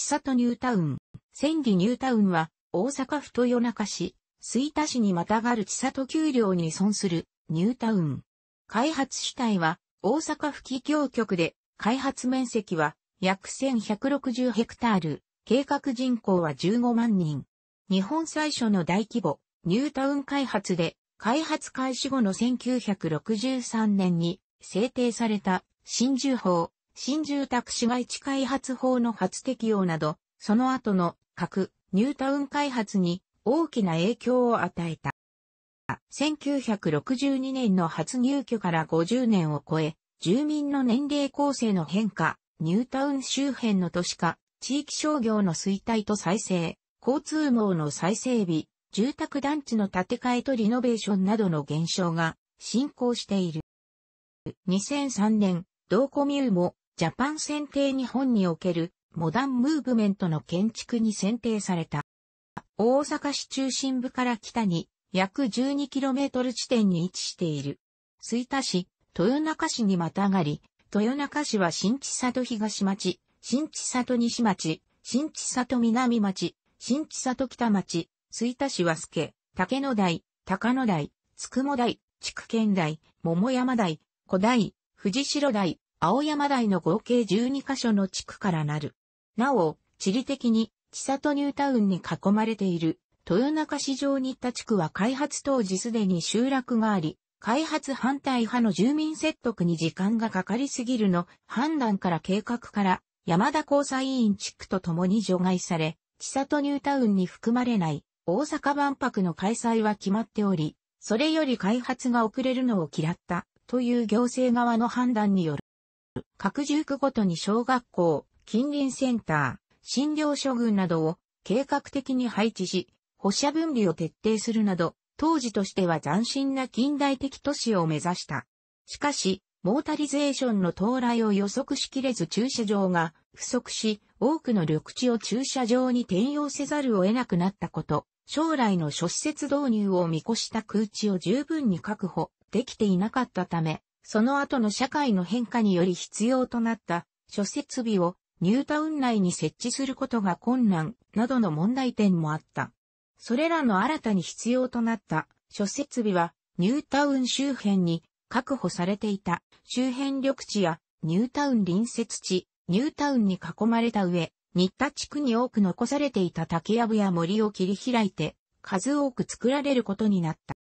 千里ニュータウン、千里ニュータウンは、大阪府豊中市、水田市にまたがる千里丘陵に依存するニュータウン。開発主体は、大阪府企業局で、開発面積は約1160ヘクタール、計画人口は15万人。日本最初の大規模、ニュータウン開発で、開発開始後の1963年に制定された新住法、新住宅市街地開発法の初適用など、その後の核、ニュータウン開発に大きな影響を与えた。1962年の初入居から50年を超え、住民の年齢構成の変化、ニュータウン周辺の都市化、地域商業の衰退と再生、交通網の再整備、住宅団地の建て替えとリノベーションなどの減少が進行している。2003年、同コミューもジャパン選定日本におけるモダンムーブメントの建築に選定された。大阪市中心部から北に約 12km 地点に位置している。水田市、豊中市にまたがり、豊中市は新千里東町、新千里西町、新千里南町、新千里北町、水田市は助、竹野台、高野台、つくも台、区県台、桃山台、古台、藤代台、青山台の合計12カ所の地区からなる。なお、地理的に、千里ニュータウンに囲まれている、豊中市場っ田地区は開発当時すでに集落があり、開発反対派の住民説得に時間がかかりすぎるの判断から計画から山田交際委員地区と共に除外され、千里ニュータウンに含まれない大阪万博の開催は決まっており、それより開発が遅れるのを嫌ったという行政側の判断による各住区ごとに小学校、近隣センター、診療所群などを計画的に配置し、保射分離を徹底するなど、当時としては斬新な近代的都市を目指した。しかし、モータリゼーションの到来を予測しきれず駐車場が不足し、多くの緑地を駐車場に転用せざるを得なくなったこと、将来の諸施設導入を見越した空地を十分に確保できていなかったため、その後の社会の変化により必要となった諸設備をニュータウン内に設置することが困難などの問題点もあった。それらの新たに必要となった諸設備はニュータウン周辺に確保されていた周辺緑地やニュータウン隣接地、ニュータウンに囲まれた上、新田地区に多く残されていた竹やぶや森を切り開いて数多く作られることになった。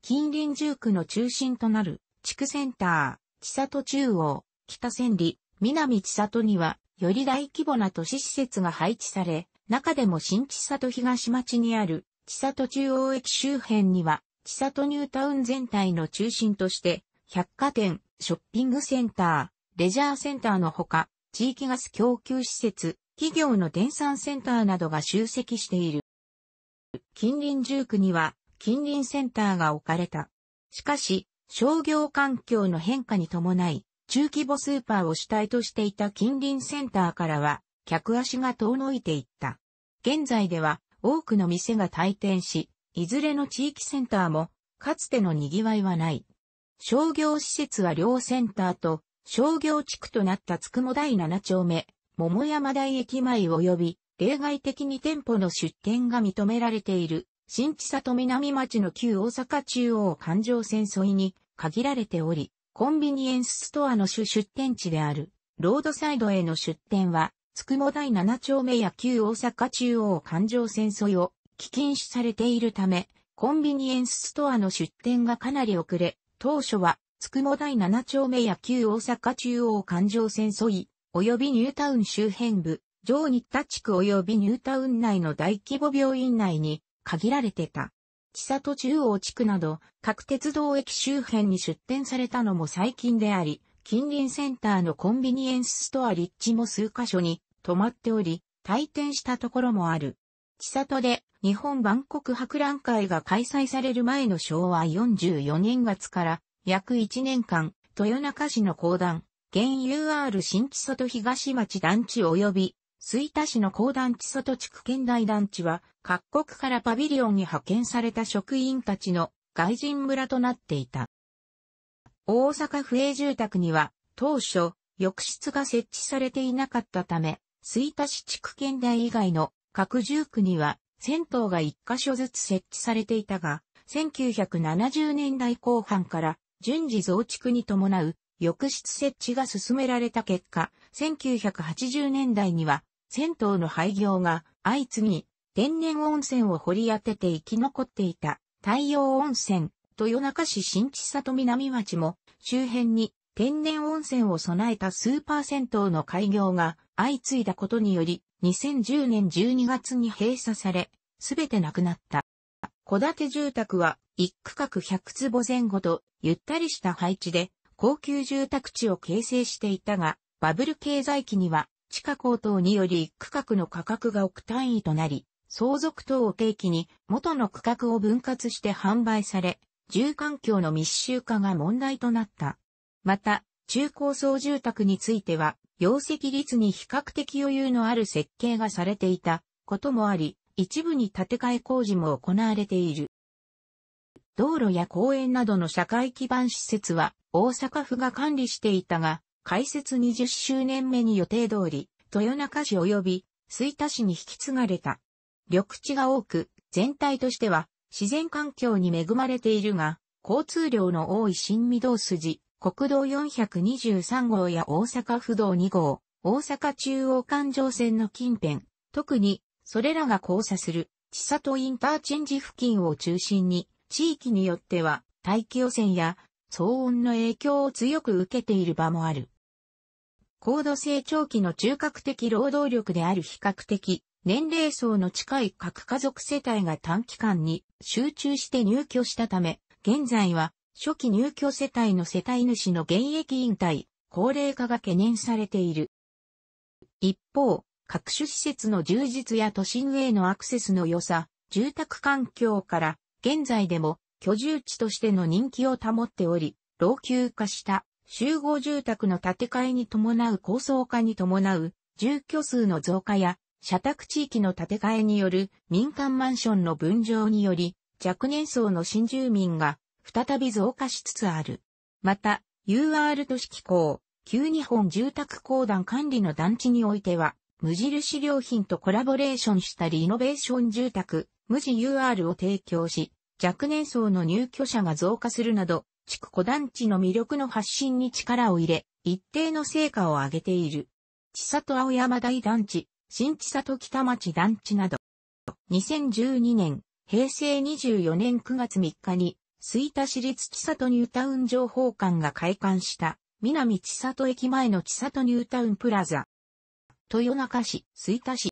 近隣住区の中心となる地区センター、千里中央、北千里、南千里には、より大規模な都市施設が配置され、中でも新千里東町にある、千里中央駅周辺には、千里ニュータウン全体の中心として、百貨店、ショッピングセンター、レジャーセンターのほか、地域ガス供給施設、企業の電産センターなどが集積している。近隣住区には、近隣センターが置かれた。しかし、商業環境の変化に伴い、中規模スーパーを主体としていた近隣センターからは、客足が遠のいていった。現在では、多くの店が退店し、いずれの地域センターも、かつての賑わいはない。商業施設は両センターと、商業地区となったつくも第7丁目、桃山台駅前及び、例外的に店舗の出店が認められている新千里南町の旧大阪中央環状線沿いに限られており、コンビニエンスストアの主出店地である、ロードサイドへの出店は、つくも第7丁目や旧大阪中央環状線沿いを、危禁視されているため、コンビニエンスストアの出店がかなり遅れ、当初は、つくも第7丁目や旧大阪中央環状線沿い、及びニュータウン周辺部、上日田地区及びニュータウン内の大規模病院内に、限られてた。千里中央地区など、各鉄道駅周辺に出店されたのも最近であり、近隣センターのコンビニエンスストア立地も数カ所に止まっており、退店したところもある。千里で日本万国博覧会が開催される前の昭和44年月から約1年間、豊中市の公団、現 UR 新千里東町団地及び、吹田市の公団千里地区県大団地は各国からパビリオンに派遣された職員たちの外人村となっていた。大阪府営住宅には当初浴室が設置されていなかったため、吹田市地区圏内以外の各住区には銭湯が一箇所ずつ設置されていたが、1970年代後半から順次増築に伴う浴室設置が進められた結果、1980年代には銭湯の廃業が相次ぎ、天然温泉を掘り当てて生き残っていた太陽温泉、豊中市新千里南町も周辺に天然温泉を備えたスーパー銭湯の開業が相次いだことにより2010年12月に閉鎖され、すべてなくなった。戸建て住宅は一区画100坪前後とゆったりした配置で高級住宅地を形成していたが、バブル経済期には地価高騰により一区画の価格が億単位となり、相続等を契機に元の区画を分割して販売され、住環境の密集化が問題となった。また、中高層住宅については、容積率に比較的余裕のある設計がされていたこともあり、一部に建て替え工事も行われている。道路や公園などの社会基盤施設は大阪府が管理していたが、開設20周年目に予定通り、豊中市及び吹田市に引き継がれた。緑地が多く、全体としては自然環境に恵まれているが、交通量の多い新御堂筋、国道423号や大阪府道2号、大阪中央環状線の近辺、特にそれらが交差する千里インターチェンジ付近を中心に、地域によっては大気汚染や騒音の影響を強く受けている場もある。高度成長期の中核的労働力である比較的年齢層の近い核家族世帯が短期間に集中して入居したため、現在は初期入居世帯の世帯主の現役引退、高齢化が懸念されている。一方、各種施設の充実や都心へのアクセスの良さ、住宅環境から現在でも居住地としての人気を保っており、老朽化した集合住宅の建て替えに伴う高層化に伴う住居数の増加や社宅地域の建て替えによる民間マンションの分譲により、若年層の新住民が再び増加しつつある。また、UR 都市機構、旧日本住宅公団管理の団地においては、無印良品とコラボレーションしたリノベーション住宅、無地 UR を提供し、若年層の入居者が増加するなど、地区小団地の魅力の発信に力を入れ、一定の成果を上げている。千里青山大団地、新千里北町団地など。2012年、平成24年9月3日に、吹田市立千里ニュータウン情報館が開館した、南千里駅前の千里ニュータウンプラザ。豊中市、吹田市。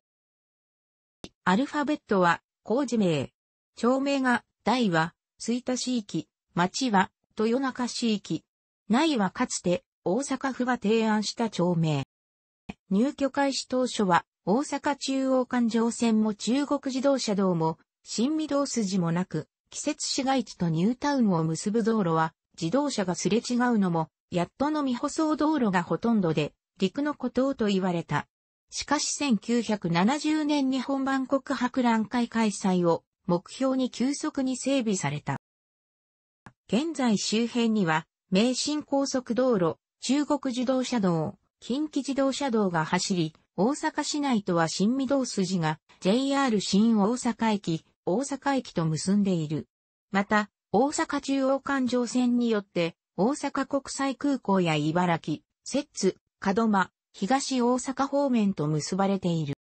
アルファベットは、工事名。町名が、大は、吹田市域、町は、豊中市域。内はかつて、大阪府が提案した町名。入居開始当初は、大阪中央環状線も中国自動車道も、新御堂筋もなく、季節市街地とニュータウンを結ぶ道路は、自動車がすれ違うのも、やっとの未舗装道路がほとんどで、陸の孤島と言われた。しかし1970年に本番国博覧会開催を目標に急速に整備された。現在周辺には、名神高速道路、中国自動車道、近畿自動車道が走り、大阪市内とは新御堂筋が JR 新大阪駅、大阪駅と結んでいる。また、大阪中央環状線によって、大阪国際空港や茨城、摂津、門間、東大阪方面と結ばれている。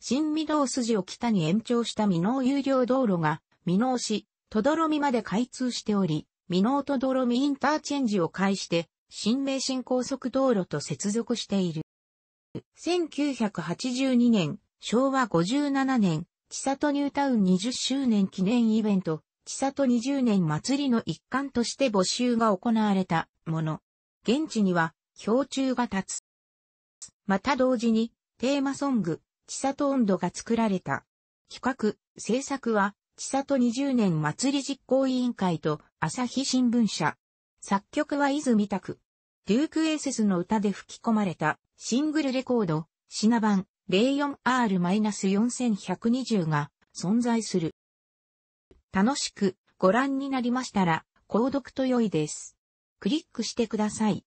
新御堂筋を北に延長した美濃有料道路が、美濃市、とどろみまで開通しており、美濃とどろみインターチェンジを介して、新名神高速道路と接続している。1982年、昭和57年、千里ニュータウン20周年記念イベント、千里20年祭りの一環として募集が行われたもの。現地には、氷柱が立つ。また同時に、テーマソング、千里温度が作られた。企画、制作は、千里20年祭り実行委員会と朝日新聞社。作曲は泉拓。デュークエーセスの歌で吹き込まれたシングルレコード、シナ版 04R-4120 が存在する。楽しくご覧になりましたら、購読と良いです。クリックしてください。